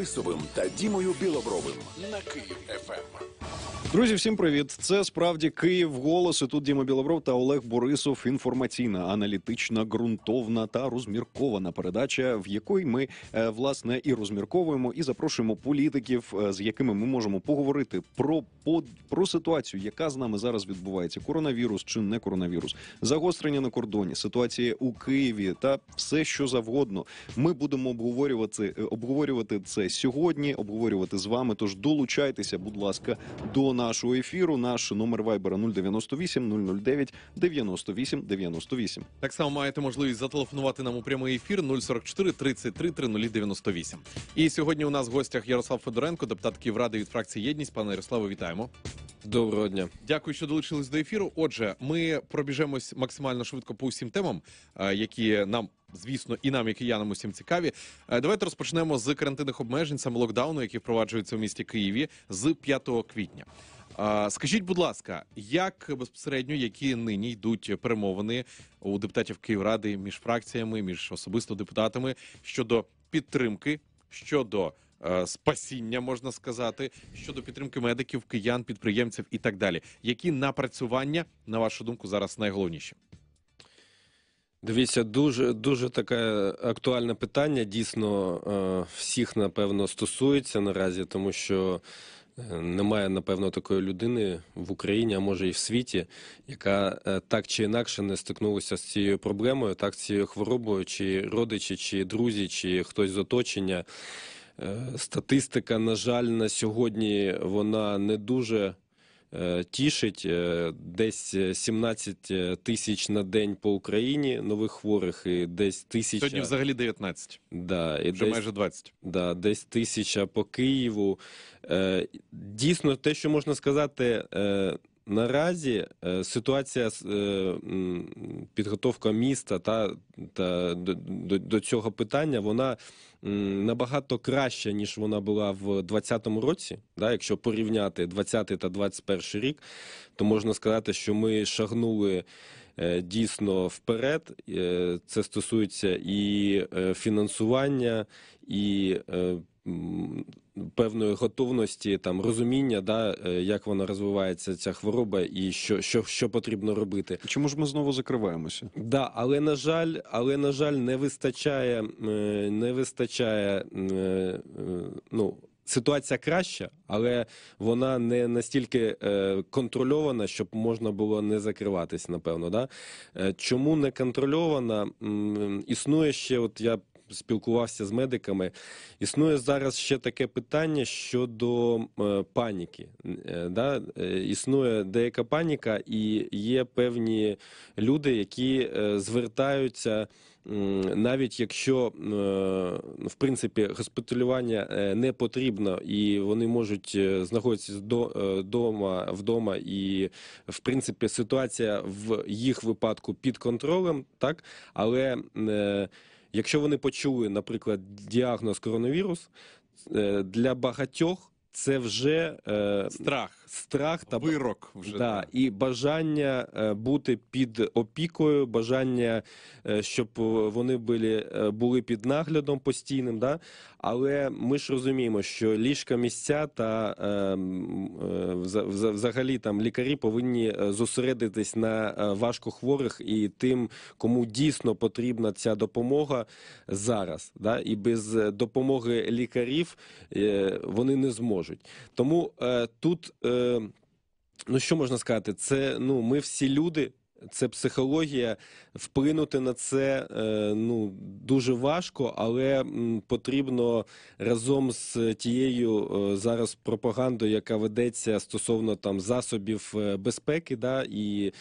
Борисовим та Дімою Білобровим на Київ ФМ. Друзі, всім привіт! Це справді Київ голос. І Тут Діма Білобров та Олег Борисов. Інформаційна, аналітична, ґрунтовна та розміркована передача, в якій ми е, власне і розмірковуємо і запрошуємо політиків, е, з якими ми можемо поговорити про по, про ситуацію, яка з нами зараз відбувається: коронавірус чи не коронавірус, загострення на кордоні, ситуація у Києві та все, що завгодно. Ми будемо обговорювати е, обговорювати це сьогодні, обговорювати з вами. Тож долучайтеся, будь ласка, до нашого ефіру. Наш номер вайбера 098 009 98 98. Так само маєте можливість зателефонувати нам у прямий ефір 044 33 0098. І сьогодні у нас в гостях Ярослав Федоренко, депутат ради від фракції Єдність. Пане Ярославе, вітаємо. Доброго дня, дякую, що долучились до ефіру. Отже, ми пробіжемось максимально швидко по усім темам, е, які нам звісно, і нам, і я нам усім цікаві. Е, давайте розпочнемо з карантинних обмежень, саме локдауну, які впроваджуються в місті Києві з 5 квітня. Е, скажіть, будь ласка, як безпосередньо які нині йдуть перемовини у депутатів Київради між фракціями, між особисто депутатами щодо підтримки, щодо е, спасіння, можна сказати, щодо підтримки медиків, киян, підприємців і так далі, які напрацювання на вашу думку зараз найголовніші? Дивіться, дуже дуже таке актуальне питання. Дійсно, е, всіх напевно стосується наразі, тому що е, немає напевно такої людини в Україні, а може і в світі, яка е, так чи інакше не стикнулася з цією проблемою, так цією хворобою, чи родичі, чи друзі, чи хтось з оточення. Статистика, на жаль, на сьогодні вона не дуже Е, тішить. Е, десь 17 е, тисяч на день по Україні нових хворих, і десь тисяча... Сьогодні взагалі 19. Да, і Вже десь, майже 20. Да, Десь тисяча по Києву. Дійсно, те, що можна сказати, Наразі е, ситуація з е, підготовка міста та та до, до цього питання вона набагато краща ніж вона була в 2020 році. Да, Якщо порівняти 2020 та 2021 рік, то можна сказати, що ми шагнули е, дійсно вперед. Це стосується і фінансування, і певної готовності, там розуміння, да е, як вона розвивається, ця хвороба, і що що що потрібно робити. Чому ж ми знову закриваємося? Да, але на жаль, але на жаль, не вистачає, е, не вистачає е, ну. Ситуація краща, але вона не настільки контрольована, щоб можна було не закриватись, напевно. Да? Чому не контрольована? Існує ще, от я спілкувався з медиками. Існує зараз ще таке питання щодо е, паніки. Е, да? Е, існує деяка паніка, і є певні люди, які звертаються. Навіть якщо в принципі госпіталювання не потрібно і вони можуть знаходитися вдома, вдома, і в принципі ситуація в їх випадку під контролем, так але Якщо вони почули, наприклад, діагноз коронавірус е, для багатьох. Це вже е, страх, страх та вирок вже да, і бажання е, бути під опікою, бажання, щоб вони були були під наглядом постійним. Да? Але ми ж розуміємо, що ліжка місця та ем, е, взагалі там лікарі повинні е, зосередитись на е, важкохворих і тим, кому дійсно потрібна ця допомога зараз. Да? І без допомоги лікарів вони не зможуть. Тому тут. Ну, що можна сказати, це ну ми всі люди, це психологія вплинути на це е, ну дуже важко, але потрібно разом з тією е, зараз пропагандою, яка ведеться стосовно там засобів е, безпеки, да і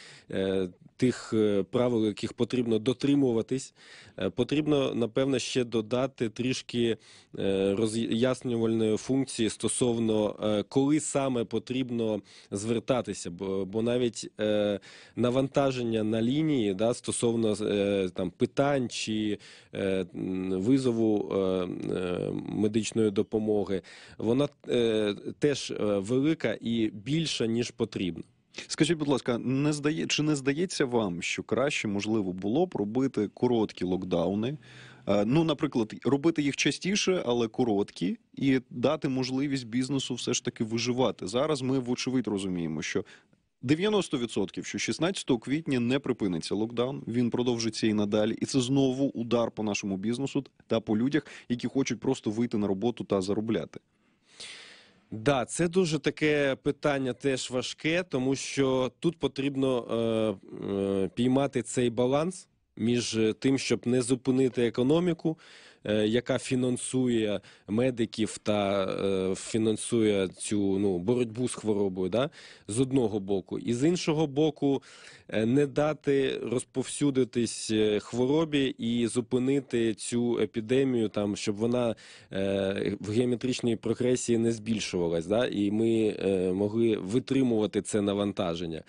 тих правил, яких потрібно дотримуватись, потрібно напевно ще додати трішки роз'яснювальної функції стосовно коли саме потрібно звертатися, бо навіть навантаження навантаження на лінії да, стосовно е, там питань чи е, визову е, медичної допомоги, вона теж велика і більша ніж потрібно. Скажіть, будь ласка, не здає чи не здається вам, що краще можливо було б робити короткі локдауни? Ну, наприклад, робити їх частіше, але короткі, і дати можливість бізнесу все ж таки виживати зараз. Ми вочевидь розуміємо, що 90%, що 16 квітня не припиниться локдаун. Він продовжиться і надалі, і це знову удар по нашому бізнесу та по людях, які хочуть просто вийти на роботу та заробляти. Да, це дуже таке питання теж важке, тому що тут потрібно е, е, піймати цей баланс між тим, щоб не зупинити економіку. Е, яка фінансує медиків та е, фінансує цю ну боротьбу з хворобою, да з одного боку, і з іншого боку, е, не дати розповсюдитись хворобі і зупинити цю епідемію, там щоб вона в геометричній прогресії не збільшувалась, да і ми могли витримувати це навантаження.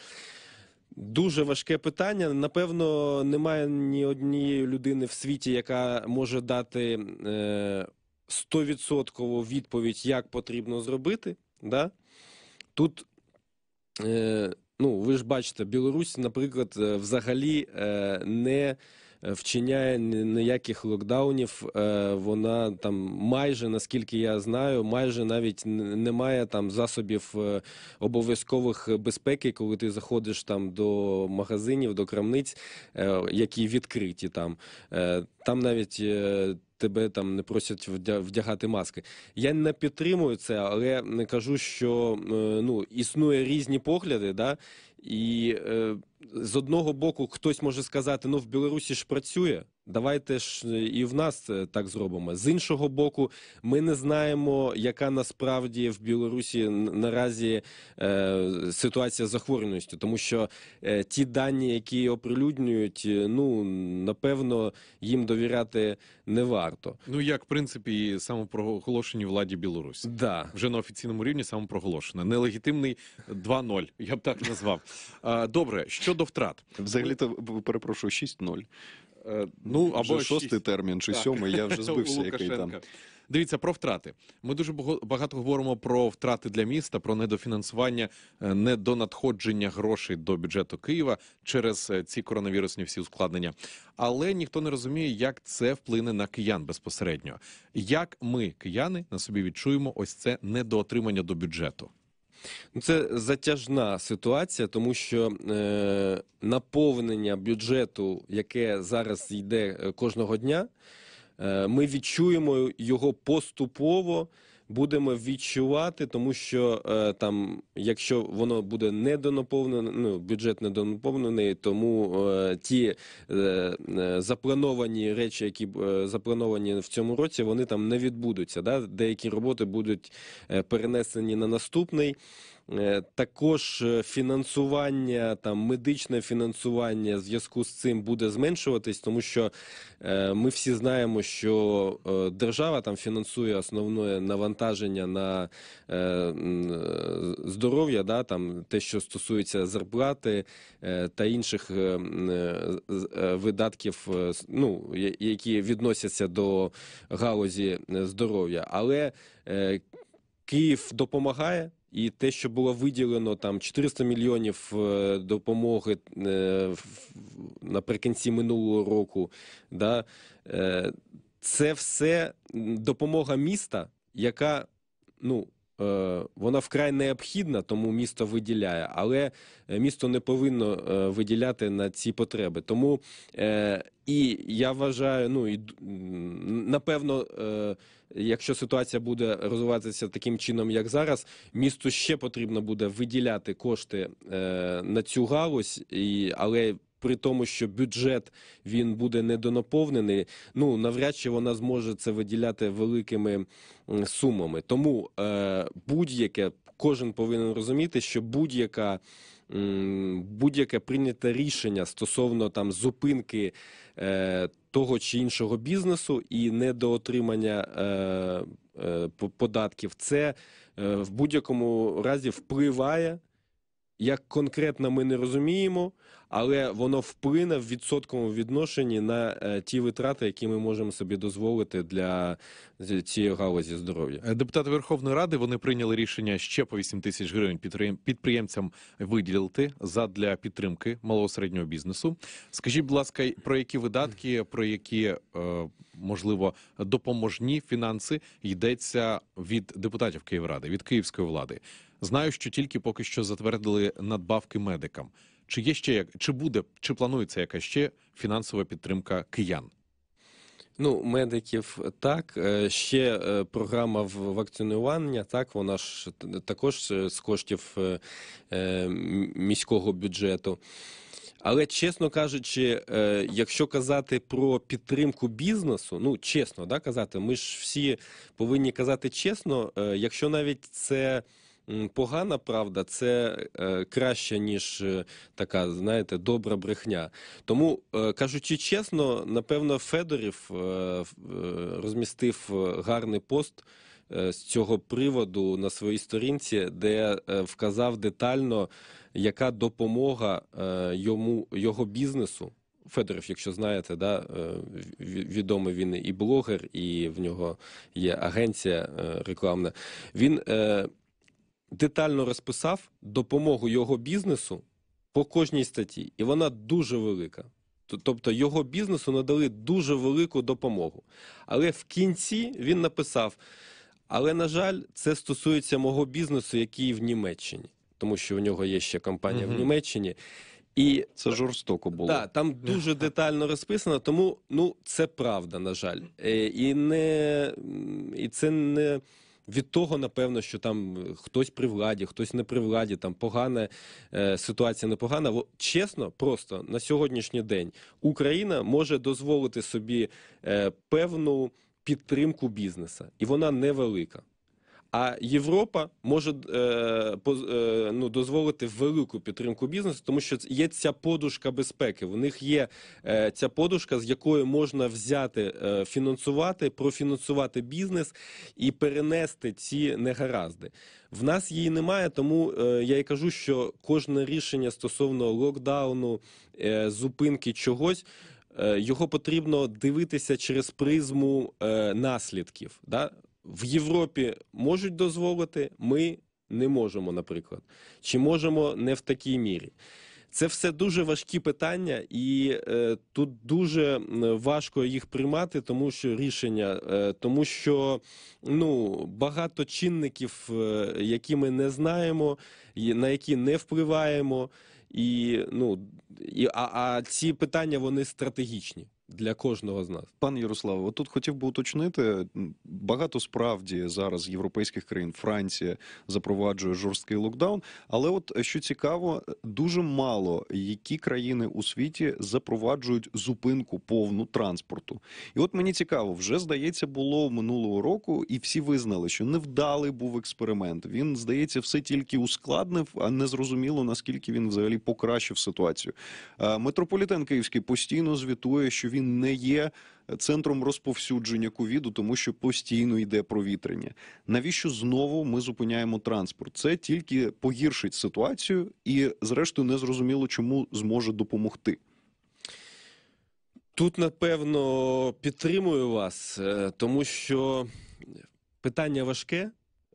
Дуже важке питання. Напевно, немає ні однієї людини в світі, яка може дати е, стовідсоткову відповідь, як потрібно зробити. Да? Тут, е, ну, ви ж бачите, Білорусь, наприклад, е, взагалі не Е, вчиняє ніяких локдаунів. Е, вона там майже, наскільки я знаю, майже навіть немає там засобів е, обов'язкових безпеки, коли ти заходиш там до магазинів, до крамниць, які відкриті там. Там навіть тебе там не просять вдягати маски. Я не підтримую це, але не кажу, що ну існує різні погляди, да. І е, з одного боку хтось може сказати: ну в Білорусі ж працює. Давайте ж е, і в нас е, так зробимо з іншого боку. Ми не знаємо, яка насправді в Білорусі наразі е, ситуація з захворюваністю, тому що е, ті дані, які оприлюднюють, е, ну напевно їм довіряти не варто. Ну як в принципі самопроголошені владі Білорусі, да вже на офіційному рівні самопроголошено. Нелегітимний 2-0, Я б так назвав. Добре щодо втрат, взагалі то перепрошую 6-0. Е, ну, ну або вже шостий термін, чи сьомий. Я вже збився. який там. Дивіться про втрати. Ми дуже багато говоримо про втрати для міста, про недофінансування, е, недонадходження грошей до бюджету Києва через е, ці коронавірусні всі ускладнення. Але ніхто не розуміє, як це вплине на киян безпосередньо. Як ми, кияни, на собі відчуємо ось це недоотримання до бюджету. Ну, Це затяжна ситуація, тому що е, наповнення бюджету, яке зараз йде е, кожного дня, е, ми відчуємо його поступово будемо відчувати, тому що е, там, якщо воно буде недонаповнене, ну бюджет недонаповнений, тому е, ті е, е заплановані речі, які е, заплановані в цьому році, вони там не відбудуться. Да? Деякі роботи будуть е, перенесені на наступний. Е, також е, фінансування, там медичне фінансування в зв'язку з цим буде зменшуватись, тому що е, ми всі знаємо, що держава там фінансує основне навантаження на здоров'я, да, там те, що стосується зарплати та інших видатків, ну які відносяться до галузі здоров'я, але Київ допомагає. І те, що було виділено там 400 мільйонів е, допомоги е, наприкінці минулого року, да, е, це все допомога міста, яка ну. Е, вона вкрай необхідна, тому місто виділяє, але е, місто не повинно е, виділяти на ці потреби. Тому і я вважаю, ну і напевно, якщо ситуація буде розвиватися таким чином, як зараз, місту ще потрібно буде виділяти кошти на цю галузь, але при тому, що бюджет він буде недонаповнений, ну навряд чи вона зможе це виділяти великими сумами. Тому е, будь-яке кожен повинен розуміти, що будь-яка. Будь-яке прийняте рішення стосовно там зупинки е, того чи іншого бізнесу і недоотримання е, е, податків, це е, в будь-якому разі впливає як конкретно ми не розуміємо, але воно вплине в відсотковому відношенні на е, ті витрати, які ми можемо собі дозволити для цієї галузі здоров'я. Е, депутати Верховної Ради вони прийняли рішення ще по 8 тисяч гривень підприємцям виділити за для підтримки малого середнього бізнесу. Скажіть, будь ласка, про які видатки, про які е, можливо допоможні фінанси йдеться від депутатів Київради, від київської влади. Знаю, що тільки поки що затвердили надбавки медикам. Чи є ще як, чи буде, чи планується яка ще фінансова підтримка киян? Ну, медиків так. Е, ще е, програма вакцинування. Так, вона ж також е, з коштів міського бюджету. Але чесно кажучи, якщо казати про підтримку бізнесу, ну чесно, да казати, ми ж всі повинні казати чесно, якщо навіть це погана правда це е, краще, ніж е, така, знаєте, добра брехня. Тому е, кажучи чесно, напевно, Федорів розмістив гарний пост. З цього приводу на своїй сторінці, де вказав детально, яка допомога йому його бізнесу. Федоров, якщо знаєте, да, відомий він і блогер, і в нього є агенція рекламна. Він детально розписав допомогу його бізнесу по кожній статті, і вона дуже велика. Тобто його бізнесу надали дуже велику допомогу. Але в кінці він написав: але, на жаль, це стосується мого бізнесу, який в Німеччині, тому що у нього є ще компанія угу. в Німеччині. І це жорстоко було. Так, там дуже детально розписано, тому ну це правда, на жаль, е, і не і це не від того, напевно, що там е, хтось при владі, хтось не при владі, там погана е, ситуація непогана. Чесно, просто на сьогоднішній день Україна може дозволити собі е, певну підтримку бізнеса, і вона невелика. А Європа може е, по, е, ну, дозволити велику підтримку бізнесу, тому що є ця подушка безпеки. У них є е, ця подушка, з якої можна взяти, е, фінансувати, профінансувати бізнес і перенести ці негаразди. В нас її немає, тому е, я й кажу, що кожне рішення стосовно локдауну, е, зупинки чогось. Е, його потрібно дивитися через призму е, наслідків. Да? в Європі можуть дозволити, ми не можемо, наприклад, чи можемо не в такій мірі. Це все дуже важкі питання, і е, тут дуже важко їх приймати, тому що рішення, е, тому що ну багато чинників, е, які ми не знаємо, на які не впливаємо, і ну і а, а ці питання вони стратегічні для кожного з нас. Пане Ярославе, отут хотів би уточнити багато справді зараз європейських країн Франція запроваджує жорсткий локдаун. Але от е, що цікаво, е, дуже мало які країни у світі запроваджують зупинку повну транспорту. І от мені цікаво, вже здається, було минулого року, і всі визнали, що невдалий був експеримент. Він здається, все тільки ускладнив, а не зрозуміло наскільки він взагалі покращив ситуацію. Е, Метрополітен Київський постійно звітує, що він. Європі не є центром розповсюдження ковіду, тому що постійно йде провітрення. Навіщо знову ми зупиняємо транспорт? Це тільки погіршить ситуацію, і, зрештою, не зрозуміло, чому зможе допомогти. Тут напевно підтримую вас, е, тому що питання важке.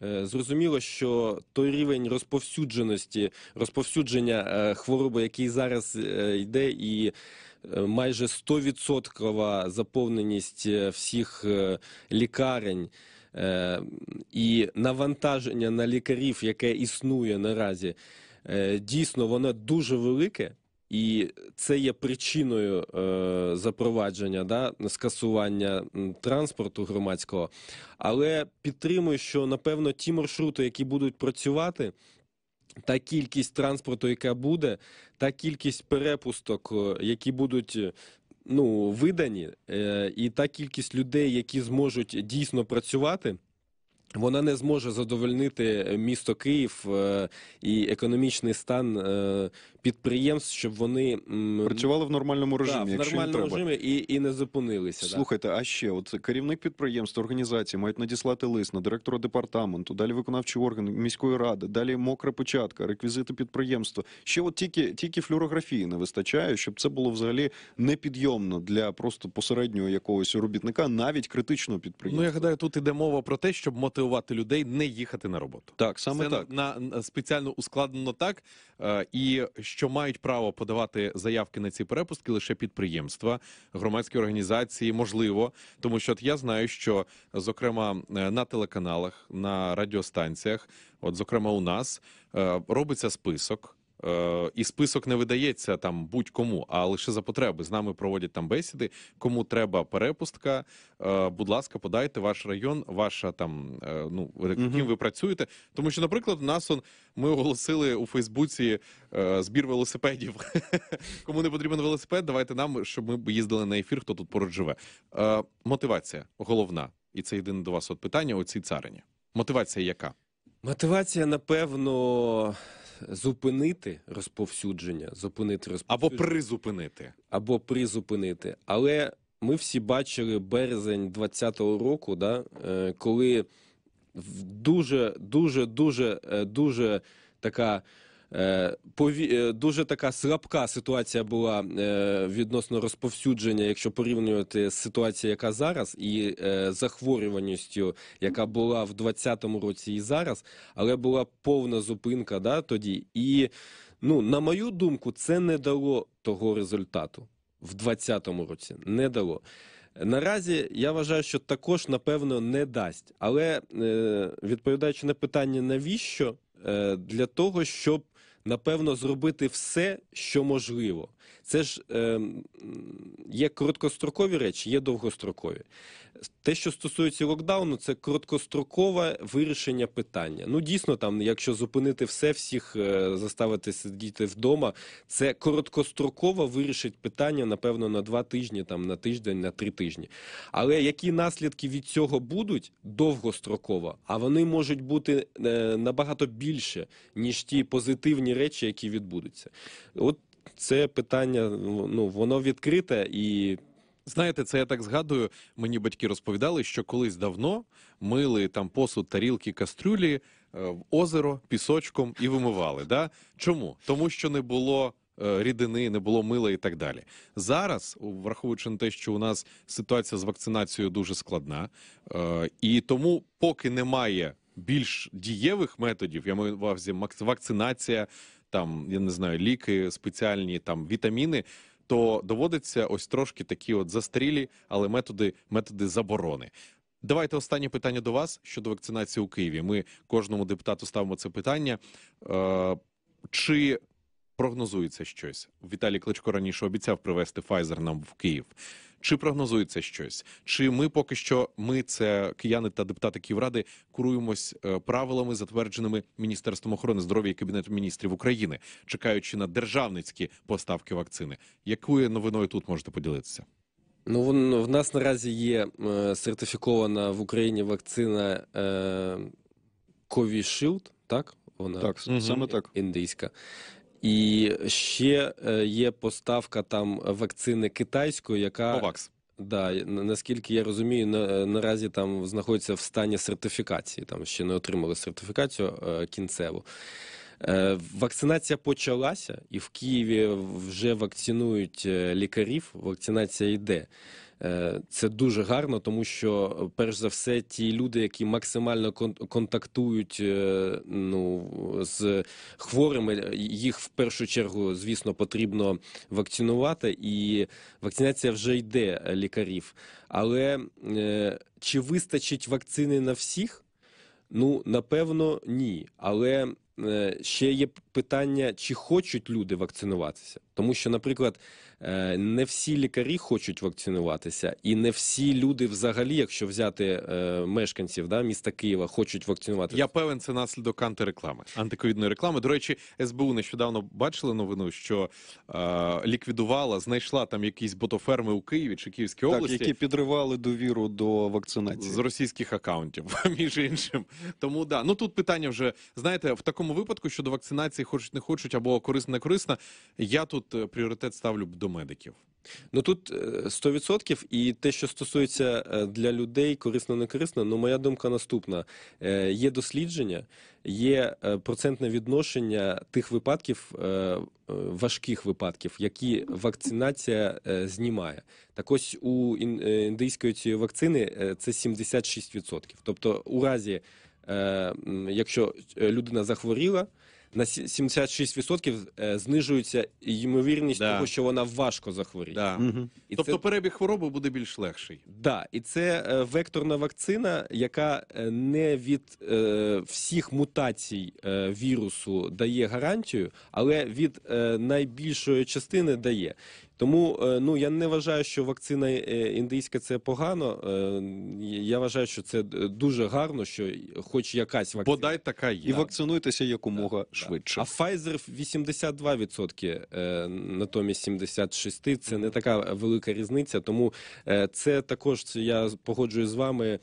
Е, зрозуміло, що той рівень розповсюдженості, розповсюдження е, хвороби, який зараз е, йде, і майже 100% заповненість всіх лікарень. І навантаження на лікарів, яке існує наразі, дійсно воно дуже велике. І це є причиною е, запровадження да, скасування транспорту громадського. Але підтримую, що напевно ті маршрути, які будуть працювати, та кількість транспорту, яка буде, та кількість перепусток, е, які будуть. Е, ну видані, е, і та кількість людей, які зможуть дійсно працювати, вона не зможе задовольнити місто Київ е, і економічний стан е, підприємств, щоб вони працювали в нормальному режимі, да, в нормальному якщо режимі треба. і і не зупинилися. Слухайте, да. а ще от керівник підприємств, організації мають надіслати лист на директора департаменту, далі виконавчий орган міської ради, далі мокра початка, реквізити підприємства. Ще от тільки тільки флюорографії не вистачає, щоб це було взагалі непідйомно для просто посереднього якогось робітника, навіть критичного підприємства. Ну я гадаю, тут іде мова про те, щоб мотивувати мотивувати людей не їхати на роботу. Так саме Це так на, на спеціально ускладнено так, е, і що мають право подавати заявки на ці перепустки лише підприємства, громадські організації, можливо, тому що от я знаю, що зокрема е, на телеканалах, на радіостанціях, от зокрема у нас е, робиться список. Е, і список не видається там будь-кому, а лише за потреби з нами проводять там бесіди. Кому треба перепустка, е, будь ласка, подайте ваш район, ваша там е, ну яким ви працюєте. Тому що, наприклад, у нас он ми оголосили у Фейсбуці збір велосипедів. Кому не потрібен велосипед, давайте нам, щоб ми їздили на ефір, хто тут поруч живе. Мотивація головна, і це єдине до вас от питання. цій царині. Мотивація яка? Мотивація, напевно, зупинити розповсюдження, зупинити розповсюдження. або призупинити, або призупинити. Але ми всі бачили березень 20-го року, да, е, коли дуже дуже дуже е, дуже така. Е, е, дуже така слабка ситуація була е, відносно розповсюдження, якщо порівнювати з ситуацією, яка зараз, і захворюваністю, яка була в 2020 році і зараз, але була повна зупинка да, тоді. І ну, на мою думку, це не дало того результату в 2020 році. Не дало. Наразі я вважаю, що також напевно не дасть. Але відповідаючи на питання, навіщо? Для того щоб напевно, зробити все, що можливо. Це ж е, є короткострокові речі, є довгострокові. Те, що стосується локдауну, це короткострокове вирішення питання. Ну, дійсно, там, якщо зупинити все, всіх е, заставити сидіти вдома, це короткостроково вирішить питання, напевно, на два тижні, там, на тиждень, на три тижні. Але які наслідки від цього будуть довгостроково, а вони можуть бути е, набагато більше, ніж ті позитивні речі, які відбудуться. От це питання, ну воно відкрите і. Знаєте, це я так згадую. Мені батьки розповідали, що колись давно мили там посуд, тарілки, кастрюлі е, в озеро пісочком і вимивали. Да? Чому? Тому що не було. Е, рідини не було мила і так далі. Зараз, враховуючи на те, що у нас ситуація з вакцинацією дуже складна, е, і тому, поки немає більш дієвих методів, я маю на увазі вакцинація, там я не знаю, ліки, спеціальні там вітаміни. То доводиться ось трошки такі от застрілі, але методи методи заборони. Давайте останнє питання до вас щодо вакцинації у Києві. Ми кожному депутату ставимо це питання. Е, Чи прогнозується щось? Віталій Кличко раніше обіцяв привезти Pfizer нам в Київ. Чи прогнозується щось? Чи ми поки що ми, це кияни та депутати Київради, куруємось е, правилами, затвердженими міністерством охорони здоров'я і кабінетом міністрів України, чекаючи на державницькі поставки вакцини? Якою новиною тут можете поділитися? Ну, в нас наразі є е, сертифікована в Україні вакцина е, Ковішилд, так? Вона так, саме так. індийська. І ще е, є поставка там вакцини китайської, яка Новакс. Да, наскільки я розумію, на, е, наразі там знаходиться в стані сертифікації, там ще не отримали сертифікацію е, кінцеву. Е, вакцинація почалася, і в Києві вже вакцинують е, лікарів. Вакцинація йде. Е, це дуже гарно, тому що перш за все ті люди, які максимально контактують ну з хворими, їх в першу чергу, звісно, потрібно вакцинувати, і вакцинація вже йде лікарів. Але чи вистачить вакцини на всіх? Ну напевно, ні. Але Е, ще є питання, чи хочуть люди вакцинуватися. Тому що, наприклад, е, не всі лікарі хочуть вакцинуватися, і не всі люди, взагалі, якщо взяти е, мешканців да, міста Києва, хочуть вакцинуватися. Я певен, це наслідок антиреклами, антиковідної реклами. До речі, СБУ нещодавно бачили новину, що е, ліквідувала, знайшла там якісь ботоферми у Києві чи Київській так, області, які підривали довіру до вакцинації з російських акаунтів, між іншим. Тому да ну тут питання вже знаєте, в такому випадку щодо вакцинації, хочуть не хочуть або корисна не корисна. Я тут тут е, пріоритет ставлю до медиків. Ну тут 100% е, і те, що стосується е, для людей, корисно не корисно, ну моя думка наступна: є дослідження, є процентне відношення тих випадків, важких випадків, які вакцинація знімає. Так ось у індійської цієї вакцини це 76%. Тобто, у разі, якщо людина захворіла на 76% е, знижується ймовірність да. того, що вона важко захворіє. Да. Угу. І тобто це... перебіг хвороби буде більш легший. Так, да. і це е, векторна вакцина, яка е, не від е, всіх мутацій е, вірусу дає гарантію, але від е, найбільшої частини дає. Тому е, ну я не вважаю, що вакцина е, індійська це погано. Е, я вважаю, що це дуже гарно, що хоч якась вакцина. Бодай така є. і вакцинуйтеся якомога да, швидше. Да. А Pfizer 82%, натомість 76%. Це не така велика різниця. Тому це також я погоджую з вами.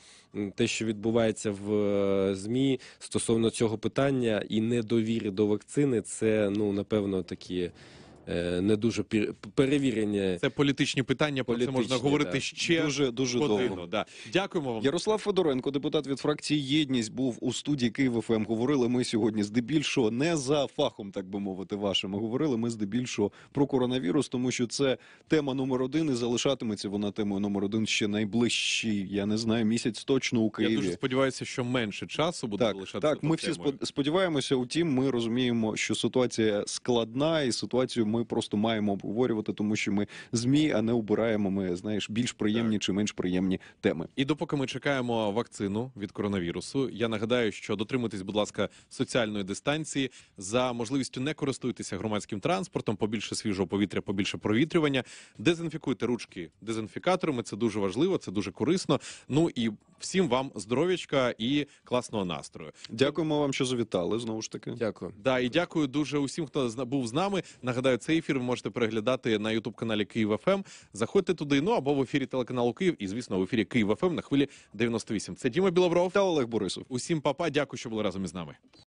Те, що відбувається в змі стосовно цього питання і недовіри до вакцини, це ну напевно такі. Е, не дуже перевірення. Це політичні питання, про це можна говорити да. ще дуже дуже годину, довго. Да. Дякуємо вам. Ярослав Федоренко, депутат від фракції Єдність, був у студії Київ ФМ. Говорили ми сьогодні здебільшого не за фахом, так би мовити, вашими. Говорили ми здебільшого про коронавірус, тому що це тема номер один і залишатиметься вона темою номер один ще найближчі. Я не знаю, місяць точно у Києві. Я дуже сподіваюся, що менше часу буде так, лишати. Так, ми всі темою. сподіваємося. Утім, ми розуміємо, що ситуація складна і ситуацію ми просто маємо обговорювати, тому що ми змі, а не обираємо ми знаєш більш приємні чи менш приємні теми. І допоки ми чекаємо вакцину від коронавірусу, я нагадаю, що дотримуйтесь, будь ласка, соціальної дистанції за можливістю не користуйтеся громадським транспортом, побільше свіжого повітря, побільше провітрювання. Дезінфікуйте ручки дезінфікаторами. Це дуже важливо, це дуже корисно. Ну і всім вам здоров'ячка і класного настрою. Дякуємо вам, що завітали знову ж таки. Дякую. Да, і дякую дуже усім, хто був з нами. Нагадаю. Цей ефір ви можете переглядати на youtube каналі Київ ФМ. Заходьте туди. Ну або в ефірі телеканалу Київ і, звісно, в ефірі Київ ФМ на хвилі 98. Це Діма Білобров та Олег Борисов. Усім папа, дякую, що були разом із нами.